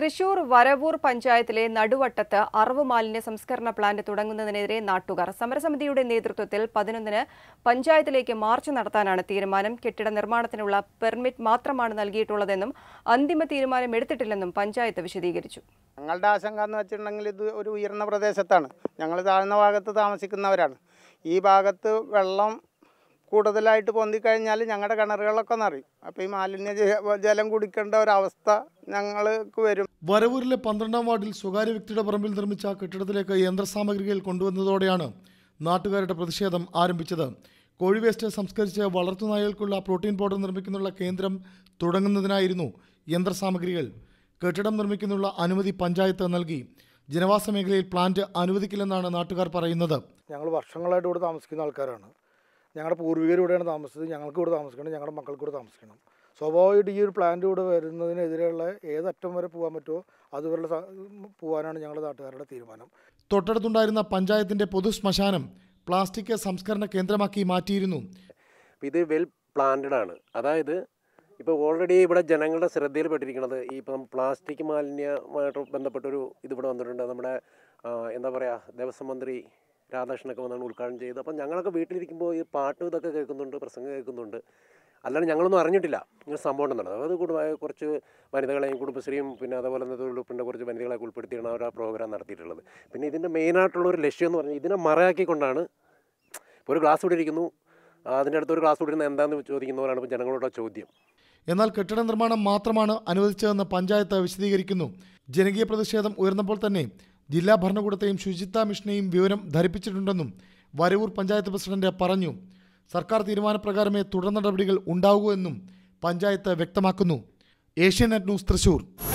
തൃശൂർ വരവൂർ പഞ്ചായത്തിലെ നടുവട്ടത്ത് അറവ് മാലിന്യ സംസ്കരണ പ്ലാന്റ് തുടങ്ങുന്നതിനെതിരെ നാട്ടുകാർ സമരസമിതിയുടെ നേതൃത്വത്തിൽ പതിനൊന്നിന് പഞ്ചായത്തിലേക്ക് മാർച്ച് നടത്താനാണ് തീരുമാനം കെട്ടിട നിർമ്മാണത്തിനുള്ള പെർമിറ്റ് മാത്രമാണ് നൽകിയിട്ടുള്ളതെന്നും അന്തിമ തീരുമാനം എടുത്തിട്ടില്ലെന്നും പഞ്ചായത്ത് വിശദീകരിച്ചു ഞങ്ങളുടെ ആശങ്ക എന്ന് വെച്ചിട്ടുണ്ടെങ്കിൽ ഇത് ഒരു ഉയർന്ന പ്രദേശത്താണ് ഞങ്ങൾ താഴ്ന്ന ഭാഗത്ത് താമസിക്കുന്നവരാണ് ഈ ഭാഗത്ത് വെള്ളം കൂടുതലായിട്ട് പൊന്തിക്കഴിഞ്ഞാൽ ഞങ്ങളുടെ കിണറുകളൊക്കെ നിറയും അപ്പോൾ ഈ മാലിന്യ ജലം കുടിക്കേണ്ട ഒരവസ്ഥ ഞങ്ങൾക്ക് വരും വരവൂരിലെ പന്ത്രണ്ടാം വാർഡിൽ സ്വകാര്യ വ്യക്തിയുടെ പറമ്പിൽ നിർമ്മിച്ച കെട്ടിടത്തിലേക്ക് യന്ത്രസാമഗ്രികൾ കൊണ്ടുവന്നതോടെയാണ് നാട്ടുകാരുടെ പ്രതിഷേധം ആരംഭിച്ചത് കോഴി വേസ്റ്റ് സംസ്കരിച്ച് വളർത്തുനായകൾക്കുള്ള പ്രോട്ടീൻ പൗഡർ നിർമ്മിക്കുന്നുള്ള കേന്ദ്രം തുടങ്ങുന്നതിനായിരുന്നു യന്ത്രസാമഗ്രികൾ കെട്ടിടം നിർമ്മിക്കുന്നുള്ള അനുമതി പഞ്ചായത്ത് നൽകി ജനവാസ മേഖലയിൽ പ്ലാന്റ് അനുവദിക്കില്ലെന്നാണ് നാട്ടുകാർ പറയുന്നത് ഞങ്ങൾ വർഷങ്ങളായിട്ട് ഇവിടെ താമസിക്കുന്ന ആൾക്കാരാണ് ഞങ്ങളുടെ പൂർവികരൂടെയാണ് താമസിച്ചത് ഞങ്ങൾക്ക് ഇവിടെ താമസിക്കണം ഞങ്ങളുടെ മക്കൾക്ക് ഇവിടെ താമസിക്കണം സ്വാഭാവികമായിട്ട് ഈ ഒരു പ്ലാന്റ് ഇവിടെ വരുന്നതിനെതിരെയുള്ള ഏതറ്റം വരെ പോകാൻ പറ്റുമോ അതുവരെ പോകാനാണ് ഞങ്ങളുടെ നാട്ടുകാരുടെ തീരുമാനം തൊട്ടടുത്തുണ്ടായിരുന്ന പഞ്ചായത്തിന്റെ പൊതു ശ്മശാനം പ്ലാസ്റ്റിക് സംസ്കരണ കേന്ദ്രമാക്കി മാറ്റിയിരുന്നു ഇത് വെൽ പ്ലാന്റഡ് ആണ് അതായത് ഇപ്പോൾ ഓൾറെഡി ഇവിടെ ജനങ്ങളുടെ ശ്രദ്ധയിൽപ്പെട്ടിരിക്കുന്നത് ഈ ഇപ്പം പ്ലാസ്റ്റിക് മാലിന്യമായിട്ട് ബന്ധപ്പെട്ടൊരു ഇതിവിടെ വന്നിട്ടുണ്ട് നമ്മുടെ എന്താ പറയുക ദേവസ്വം മന്ത്രി രാധാകൃഷ്ണനൊക്കെ വന്നാണ് ഉദ്ഘാടനം ചെയ്തത് അപ്പം ഞങ്ങളൊക്കെ വീട്ടിലിരിക്കുമ്പോൾ ഈ പാട്ട് ഇതൊക്കെ കേൾക്കുന്നുണ്ട് പ്രസംഗം കേൾക്കുന്നുണ്ട് അല്ലാണ്ട് ഞങ്ങളൊന്നും അറിഞ്ഞിട്ടില്ല ഇങ്ങനെ സംഭവം നടന്നത് അതായത് കൂടുതൽ കുറച്ച് വനിതകളെയും കുടുംബശ്രീയും പിന്നെ അതുപോലെ തന്നെ തൊഴിലുപ്പിൻ്റെ കുറച്ച് വനിതകളെ ഉൾപ്പെടുത്തിയാണ് അവർ ആ പ്രോഗ്രാം നടത്തിയിട്ടുള്ളത് പിന്നെ ഇതിൻ്റെ മെയിനായിട്ടുള്ള ഒരു ലക്ഷ്യം എന്ന് പറഞ്ഞാൽ ഇതിനെ മറയാക്കിക്കൊണ്ടാണ് ഇപ്പോൾ ഒരു ക്ലാസ് ഇവിടെ ഇരിക്കുന്നു അതിൻ്റെ അടുത്തൊരു ക്ലാസ് ഇവിടെ ഇരുന്ന് എന്താണെന്ന് ചോദിക്കുന്നവരാണ് ഇപ്പോൾ ജനങ്ങളോട് ചോദ്യം എന്നാൽ കെട്ടിട നിർമ്മാണം മാത്രമാണ് അനുവദിച്ചതെന്ന് പഞ്ചായത്ത് വിശദീകരിക്കുന്നു ജനകീയ പ്രതിഷേധം ഉയർന്നപ്പോൾ തന്നെ ജില്ലാ ഭരണകൂടത്തെയും ശുചിത്വ മിഷനെയും വിവരം ധരിപ്പിച്ചിട്ടുണ്ടെന്നും വരവൂർ പഞ്ചായത്ത് പ്രസിഡന്റ് പറഞ്ഞു സർക്കാർ തീരുമാനപ്രകാരമേ തുടർ നടപടികൾ ഉണ്ടാകൂ എന്നും പഞ്ചായത്ത് വ്യക്തമാക്കുന്നു ഏഷ്യാനെറ്റ് ന്യൂസ് തൃശൂർ